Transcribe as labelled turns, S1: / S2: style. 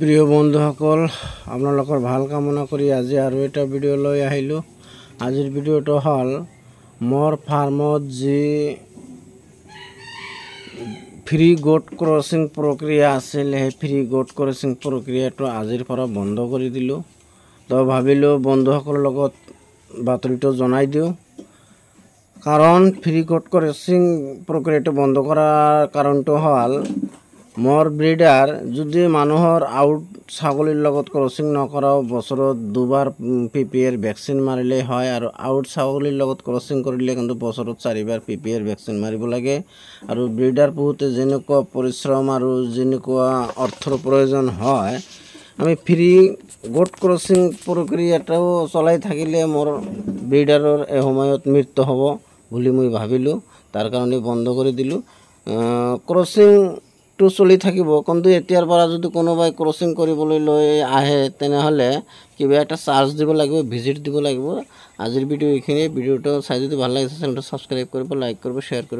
S1: প্রিয় বন্ধু সকল আপনার ভাল কামনা করে আজি আর একটা ভিডিও লো আহিল আজির ভিডিওটা হল মর ফার্মত ফ্রি গোট ক্রসিং প্রক্রিয়া আসিল ফ্রি গোট ক্রসিং প্রক্রিয়াটা আজির পর বন্ধ করে দিল তো ভাবিল বন্ধু সকল বাতরিটা জনাই দিও কারণ ফ্রি গোট ক্রসিং প্রক্রিয়াটা বন্ধ করার কারণটা হল মোৰ ব্ৰিডাৰ যদি মানুহৰ আউট ছাগলীৰ লগত ক্ৰচিং নকৰাও বছৰত দুবাৰ পি পি এৰ ভেকচিন মাৰিলেই হয় আৰু আউট ছাগলীৰ লগত ক্ৰছিং কৰিলে কিন্তু বছৰত চাৰিবাৰ পি পি এৰ ভেকচিন মাৰিব লাগে আৰু ব্ৰিডাৰ পোহোতে যেনেকুৱা পৰিশ্ৰম আৰু যেনেকুৱা অৰ্থৰ প্ৰয়োজন হয় আমি ফ্ৰী গোট ক্ৰচিং প্ৰক্ৰিয়াটো চলাই থাকিলে মোৰ ব্ৰিডাৰৰ এই সময়ত মৃত্যু হ'ব বুলি মই ভাবিলোঁ তাৰ কাৰণে বন্ধ কৰি দিলোঁ ক্ৰচিং টো চলি থাকিব কিন্তু এতিয়াৰ পৰা যদি কোনোবাই ক্ৰচিং কৰিবলৈ লৈ আহে তেনেহ'লে কিবা এটা চাৰ্জ দিব লাগিব ভিজিট দিব লাগিব আজিৰ ভিডিঅ' এইখিনিয়ে ভিডিঅ'টো চাই যদি ভাল লাগিছে চেনেলটো ছাবস্ক্ৰাইব কৰিব লাইক কৰিব শ্বেয়াৰ কৰিব